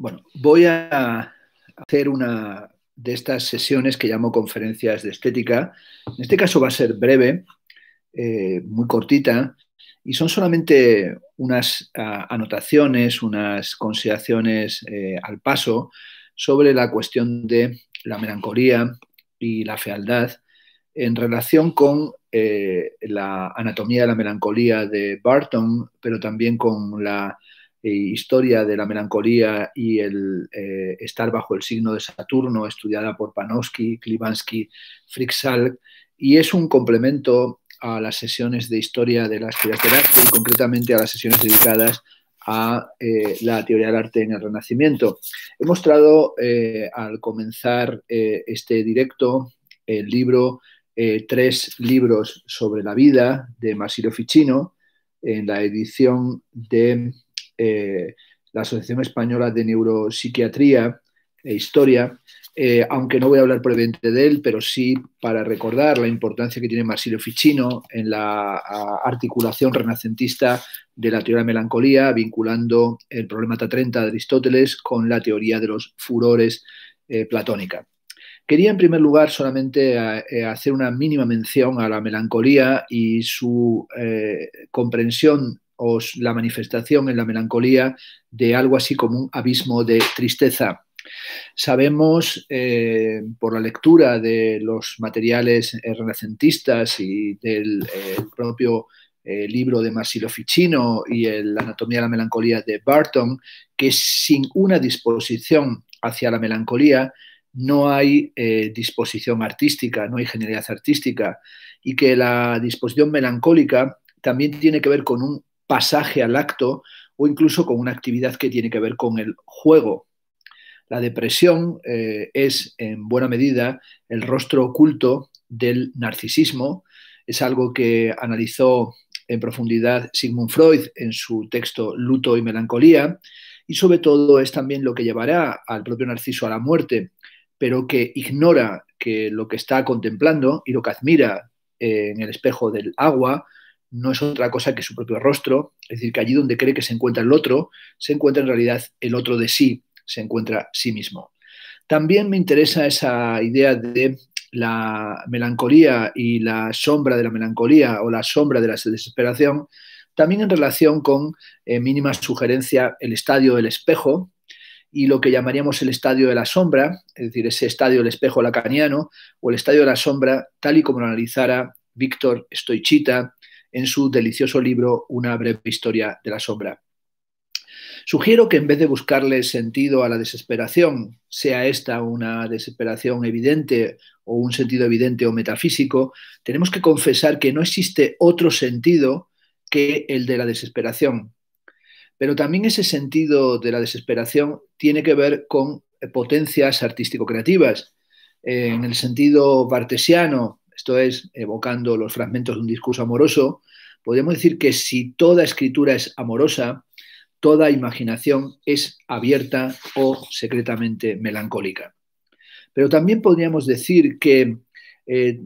Bueno, voy a hacer una de estas sesiones que llamo conferencias de estética. En este caso va a ser breve, eh, muy cortita, y son solamente unas ah, anotaciones, unas consideraciones eh, al paso sobre la cuestión de la melancolía y la fealdad en relación con eh, la anatomía de la melancolía de Barton, pero también con la eh, historia de la melancolía y el eh, estar bajo el signo de Saturno, estudiada por Panofsky, Klivansky, Fricksal, y es un complemento a las sesiones de historia de las teorías del arte y concretamente a las sesiones dedicadas a eh, la teoría del arte en el Renacimiento. He mostrado al comenzar este directo el libro, tres libros sobre la vida de Masiro Ficino en la edición de eh, la Asociación Española de Neuropsiquiatría e Historia, eh, aunque no voy a hablar previamente de él, pero sí para recordar la importancia que tiene Marsilio Ficino en la articulación renacentista de la teoría de la melancolía, vinculando el problema T30 de Aristóteles con la teoría de los furores eh, platónica. Quería en primer lugar solamente hacer una mínima mención a la melancolía y su comprensión o la manifestación en la melancolía de algo así como un abismo de tristeza. Sabemos eh, por la lectura de los materiales eh, renacentistas y del eh, propio libro de Marsilio Ficino y La anatomía de la melancolía de Barton que sin una disposición hacia la melancolía no hay disposición artística, no hay genialidad artística y que la disposición melancólica también tiene que ver con un pasaje al acto o incluso con una actividad que tiene que ver con el juego. La depresión eh, es en buena medida el rostro oculto del narcisismo. Es algo que analizó en profundidad Sigmund Freud en su texto Luto y Melancolía y sobre todo es también lo que llevará al propio Narciso a la muerte, pero que ignora que lo que está contemplando y lo que admira eh, en el espejo del agua no es otra cosa que su propio rostro, es decir, que allí donde cree que se encuentra el otro, se encuentra en realidad el otro de sí, se encuentra sí mismo. También me interesa esa idea de la melancolía y la sombra de la melancolía o la sombra de la desesperación, también en relación con eh, mínima sugerencia el estadio del espejo y lo que llamaríamos el estadio de la sombra, es decir, ese estadio del espejo lacaniano o el estadio de la sombra tal y como lo analizara Víctor Stoichita en su delicioso libro Una breve historia de la sombra. Sugiero que en vez de buscarle sentido a la desesperación, sea esta una desesperación evidente o un sentido evidente o metafísico, tenemos que confesar que no existe otro sentido que el de la desesperación. Pero también ese sentido de la desesperación tiene que ver con potencias artístico-creativas. En el sentido bartesiano, esto es evocando los fragmentos de un discurso amoroso, podemos decir que si toda escritura es amorosa, toda imaginación es abierta o secretamente melancólica. Pero también podríamos decir que eh,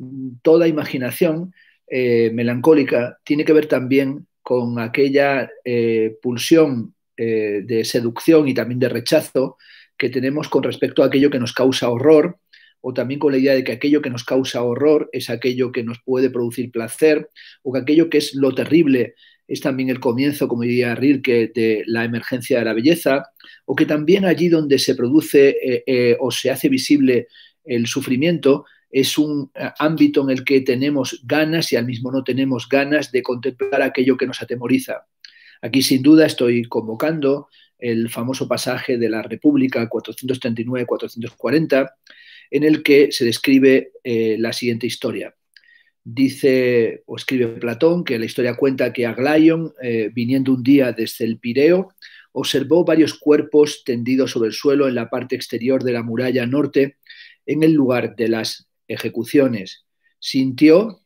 toda imaginación eh, melancólica tiene que ver también con aquella eh, pulsión de seducción y también de rechazo que tenemos con respecto a aquello que nos causa horror o también con la idea de que aquello que nos causa horror es aquello que nos puede producir placer, o que aquello que es lo terrible es también el comienzo, como diría Rilke, de la emergencia de la belleza, o que también allí donde se produce eh, eh, o se hace visible el sufrimiento, es un eh, ámbito en el que tenemos ganas y al mismo no tenemos ganas de contemplar aquello que nos atemoriza. Aquí sin duda estoy convocando el famoso pasaje de la República 439-440, en el que se describe eh, la siguiente historia. Dice o escribe Platón que la historia cuenta que Aglaion, eh, viniendo un día desde el Pireo, observó varios cuerpos tendidos sobre el suelo en la parte exterior de la muralla norte, en el lugar de las ejecuciones. Sintió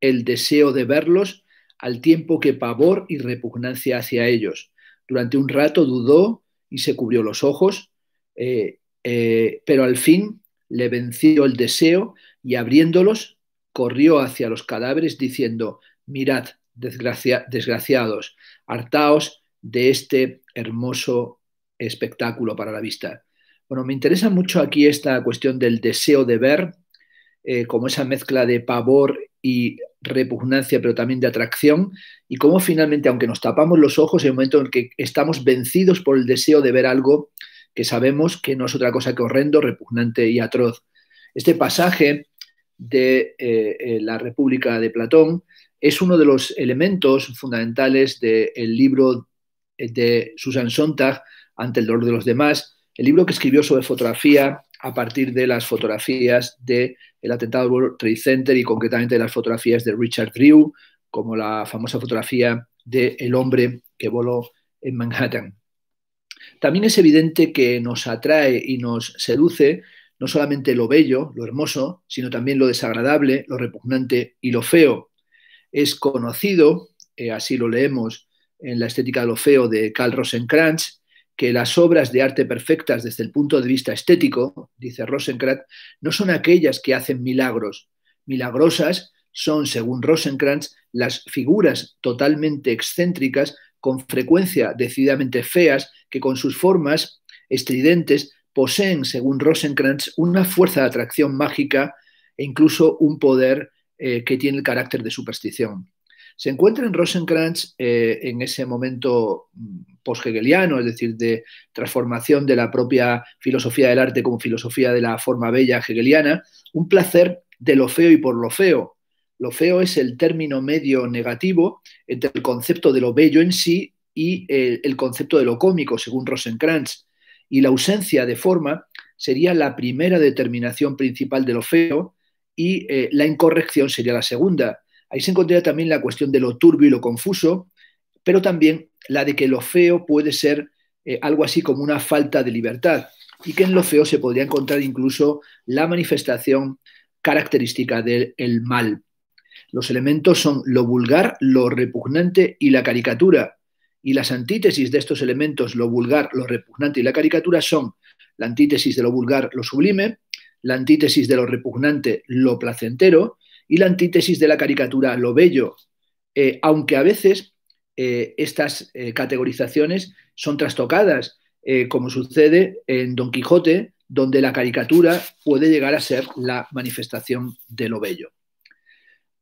el deseo de verlos al tiempo que pavor y repugnancia hacia ellos. Durante un rato dudó y se cubrió los ojos, eh, pero al fin le venció el deseo y abriéndolos, corrió hacia los cadáveres diciendo, mirad, desgraciados, hartaos de este hermoso espectáculo para la vista. Bueno, me interesa mucho aquí esta cuestión del deseo de ver, eh, como esa mezcla de pavor y repugnancia, pero también de atracción, y cómo finalmente, aunque nos tapamos los ojos, en el momento en que estamos vencidos por el deseo de ver algo, que sabemos que no es otra cosa que horrendo, repugnante y atroz. Este pasaje de eh, eh, la República de Platón es uno de los elementos fundamentales del libro de Susan Sontag, Ante el dolor de los demás, el libro que escribió sobre fotografía a partir de las fotografías del El atentado World Trade Center y concretamente de las fotografías de Richard Drew, como la famosa fotografía de El hombre que voló en Manhattan. También es evidente que nos atrae y nos seduce no solamente lo bello, lo hermoso, sino también lo desagradable, lo repugnante y lo feo. Es conocido, eh, así lo leemos en La estética de lo feo de Karl Rosenkrantz, que las obras de arte perfectas desde el punto de vista estético, dice Rosenkrantz, no son aquellas que hacen milagros. Milagrosas son, según Rosenkrantz, las figuras totalmente excéntricas con frecuencia decididamente feas, que con sus formas estridentes poseen, según Rosenkrantz, una fuerza de atracción mágica e incluso un poder eh, que tiene el carácter de superstición. Se encuentra en Rosenkrantz eh, en ese momento mm, post-hegeliano, es decir, de transformación de la propia filosofía del arte como filosofía de la forma bella hegeliana, un placer de lo feo y por lo feo, lo feo es el término medio negativo entre el concepto de lo bello en sí y eh, el, concepto de lo cómico, según Rosenkrantz, Y la ausencia de forma sería la primera determinación principal de lo feo y eh, la incorrección sería la segunda. Ahí se encontraría también la cuestión de lo turbio y lo confuso, pero también la de que lo feo puede ser eh, algo así como una falta de libertad y que en lo feo se podría encontrar incluso la manifestación característica del mal. Los elementos son lo vulgar, lo repugnante y la caricatura. Y las antítesis de estos elementos, lo vulgar, lo repugnante y la caricatura, son la antítesis de lo vulgar, lo sublime, la antítesis de lo repugnante, lo placentero, y la antítesis de la caricatura, lo bello. Eh, aunque a veces eh, estas eh, categorizaciones son trastocadas, como sucede en Don Quijote, donde la caricatura puede llegar a ser la manifestación de lo bello.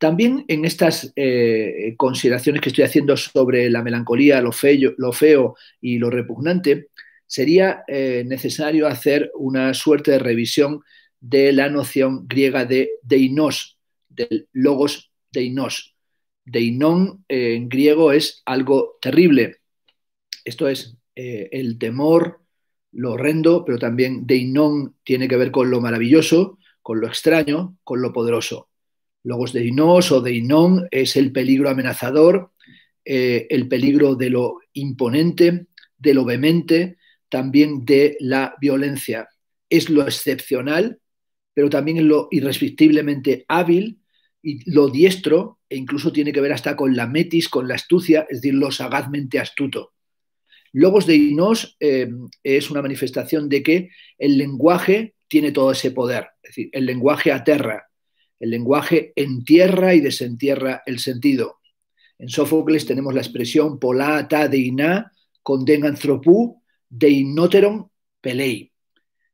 También en estas eh, consideraciones que estoy haciendo sobre la melancolía, lo, feo, y lo repugnante, sería eh, necesario hacer una suerte de revisión de la noción griega de deinos, del logos deinos. Deinon eh, en griego es algo terrible. Esto es el temor, lo horrendo, pero también deinon tiene que ver con lo maravilloso, con lo extraño, con lo poderoso. Logos de Inos o de Inón es el peligro amenazador, eh, el peligro de lo imponente, de lo vehemente, también de la violencia. Es lo excepcional, pero también lo irresistiblemente hábil y lo diestro, e incluso tiene que ver hasta con la metis, con la astucia, es decir, lo sagazmente astuto. Logos de Inos eh, es una manifestación de que el lenguaje tiene todo ese poder, es decir, el lenguaje aterra, el lenguaje entierra y desentierra el sentido. En Sófocles tenemos la expresión polata deina conden anthropou deinoteron pelei.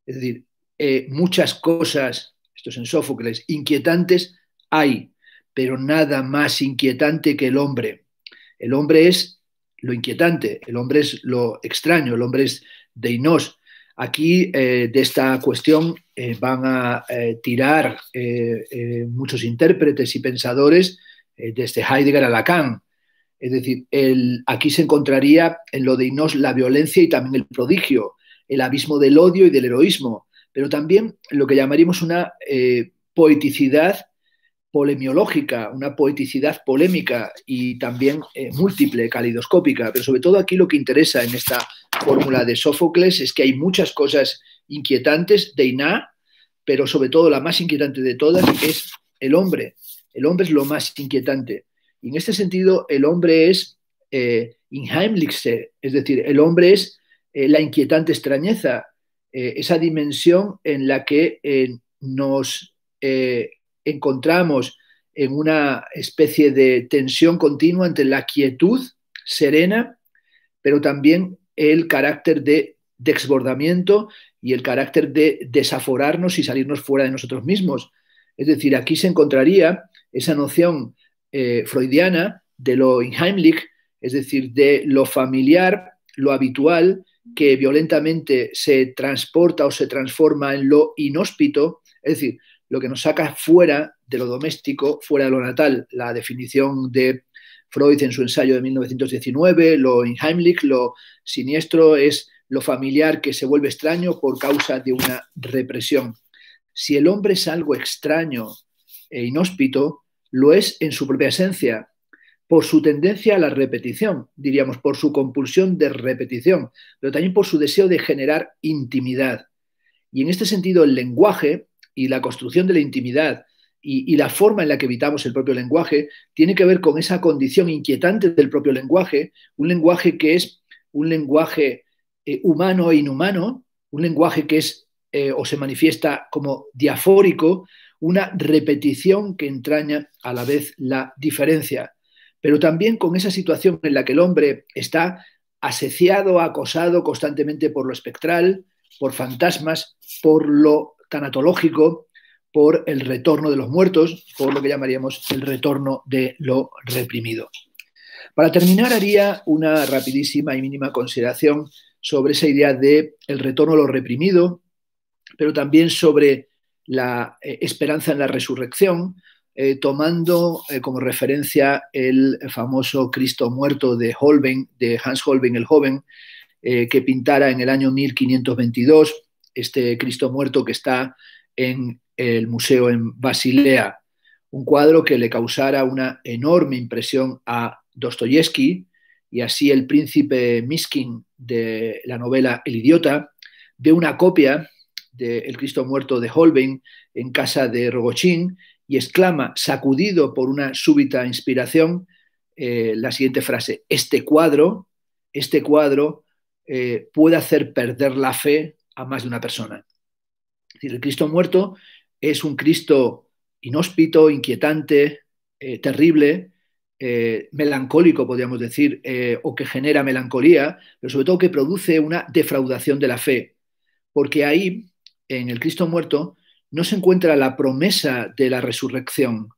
Es decir, eh, muchas cosas, esto es en Sófocles, inquietantes hay, pero nada más inquietante que el hombre. El hombre es lo inquietante, el hombre es lo extraño, el hombre es deinos, Aquí eh, de esta cuestión eh, van a eh, tirar muchos intérpretes y pensadores desde Heidegger a Lacan. Es decir, aquí se encontraría en lo de Inos la violencia y también el prodigio, el abismo del odio y del heroísmo, pero también lo que llamaríamos una poeticidad polemiológica, una poeticidad polémica y también eh, múltiple, calidoscópica. Pero sobre todo aquí lo que interesa en esta fórmula de Sófocles es que hay muchas cosas inquietantes de Iná, pero sobre todo la más inquietante de todas es el hombre. El hombre es lo más inquietante. Y en este sentido, el hombre es eh, es decir, el hombre es eh, la inquietante extrañeza, eh, esa dimensión en la que nos encontramos en una especie de tensión continua entre la quietud serena, pero también el carácter de desbordamiento y el carácter de desaforarnos y salirnos fuera de nosotros mismos. Es decir, aquí se encontraría esa noción eh, freudiana de lo inheimlich, es decir, de lo familiar, lo habitual, que violentamente se transporta o se transforma en lo inhóspito, es decir, lo que nos saca fuera de lo doméstico, fuera de lo natal. La definición de Freud en su ensayo de 1919, lo inheimlich, lo siniestro es lo familiar que se vuelve extraño por causa de una represión. Si el hombre es algo extraño e inhóspito, lo es en su propia esencia, por su tendencia a la repetición, diríamos, por su compulsión de repetición, pero también por su deseo de generar intimidad. Y en este sentido, el lenguaje y la construcción de la intimidad y, la forma en la que evitamos el propio lenguaje tiene que ver con esa condición inquietante del propio lenguaje, un lenguaje que es un lenguaje eh, humano e inhumano, un lenguaje que es eh, o se manifiesta como diafórico, una repetición que entraña a la vez la diferencia, pero también con esa situación en la que el hombre está aseciado, acosado constantemente por lo espectral, por fantasmas, por lo tanatológico por el retorno de los muertos, por lo que llamaríamos el retorno de lo reprimido. Para terminar, haría una rapidísima y mínima consideración sobre esa idea de el retorno a lo reprimido, pero también sobre la eh, esperanza en la resurrección, eh, tomando eh, como referencia el famoso Cristo muerto de Holbein, de Hans Holbein el joven, que pintara en el año 1522 este Cristo muerto que está en el museo en Basilea, un cuadro que le causara una enorme impresión a Dostoyevsky, y así el príncipe Miskin de la novela El idiota, ve una copia de El Cristo muerto de Holbein en casa de Rogochin y exclama, sacudido por una súbita inspiración, eh, la siguiente frase, este cuadro, este cuadro eh, puede hacer perder la fe a más de una persona. el Cristo muerto es un Cristo inhóspito, inquietante, eh, terrible, eh, melancólico, podríamos decir, eh, o que genera melancolía, pero sobre todo que produce una defraudación de la fe, porque ahí, en el Cristo muerto, no se encuentra la promesa de la resurrección.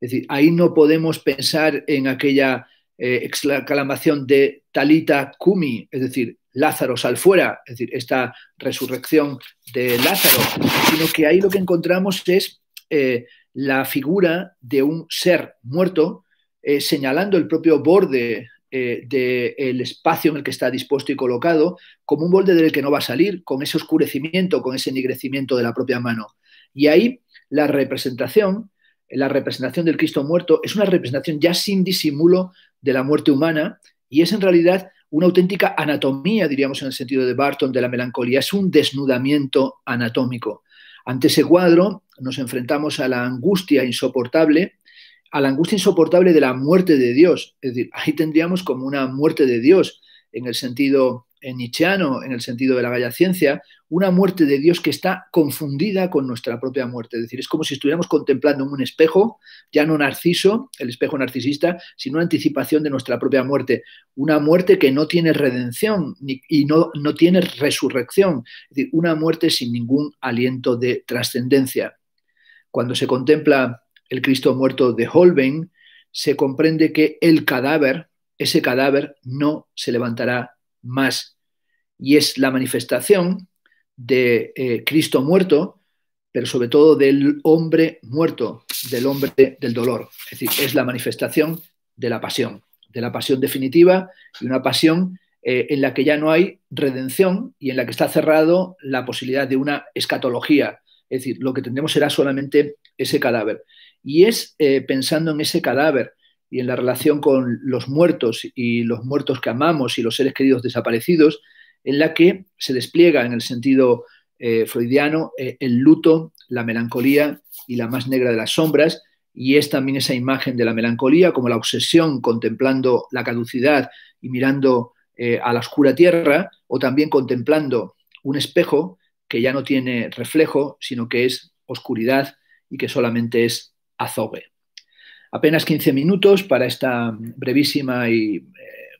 Es decir, ahí no podemos pensar en aquella exclamación de Talita Kumi, es decir, Lázaro sal fuera, es decir, esta resurrección de Lázaro, sino que ahí lo que encontramos es eh, la figura de un ser muerto eh, señalando el propio borde eh, del espacio en el que está dispuesto y colocado como un borde del que no va a salir, con ese oscurecimiento, con ese ennegrecimiento de la propia mano. Y ahí la representación, la representación del Cristo muerto, es una representación ya sin disimulo de la muerte humana y es en realidad una auténtica anatomía, diríamos en el sentido de Barton, de la melancolía. Es un desnudamiento anatómico. Ante ese cuadro nos enfrentamos a la angustia insoportable, a la angustia insoportable de la muerte de Dios. Es decir, ahí tendríamos como una muerte de Dios en el sentido nietzscheano en el sentido de la bella ciencia, una muerte de Dios que está confundida con nuestra propia muerte. Es decir, es como si estuviéramos contemplando un espejo, ya no narciso, el espejo narcisista, sino una anticipación de nuestra propia muerte. Una muerte que no tiene redención y no, no tiene resurrección. Es decir, una muerte sin ningún aliento de trascendencia. Cuando se contempla el Cristo muerto de Holbein, se comprende que el cadáver, ese cadáver, no se levantará más. Y es la manifestación de eh, Cristo muerto, pero sobre todo del hombre muerto, del hombre del dolor. Es decir, es la manifestación de la pasión, de la pasión definitiva y una pasión eh, en la que ya no hay redención y en la que está cerrado la posibilidad de una escatología. Es decir, lo que tendremos será solamente ese cadáver. Y es eh, pensando en ese cadáver, y en la relación con los muertos y los muertos que amamos y los seres queridos desaparecidos, en la que se despliega en el sentido eh, freudiano eh, el luto, la melancolía y la más negra de las sombras, y es también esa imagen de la melancolía como la obsesión contemplando la caducidad y mirando eh, a la oscura tierra, o también contemplando un espejo que ya no tiene reflejo, sino que es oscuridad y que solamente es azogue apenas 15 minutos para esta brevísima y, eh,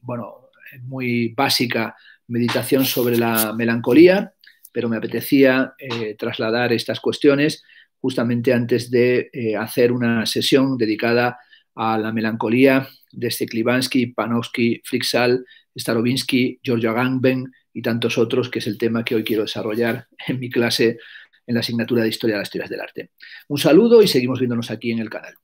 bueno, muy básica meditación sobre la melancolía, pero me apetecía eh, trasladar estas cuestiones justamente antes de eh, hacer una sesión dedicada a la melancolía desde Klivansky, Panofsky, Frixal, Starobinsky, Giorgio Agamben y tantos otros, que es el tema que hoy quiero desarrollar en mi clase en la asignatura de Historia de las Teorías del Arte. Un saludo y seguimos viéndonos aquí en el canal.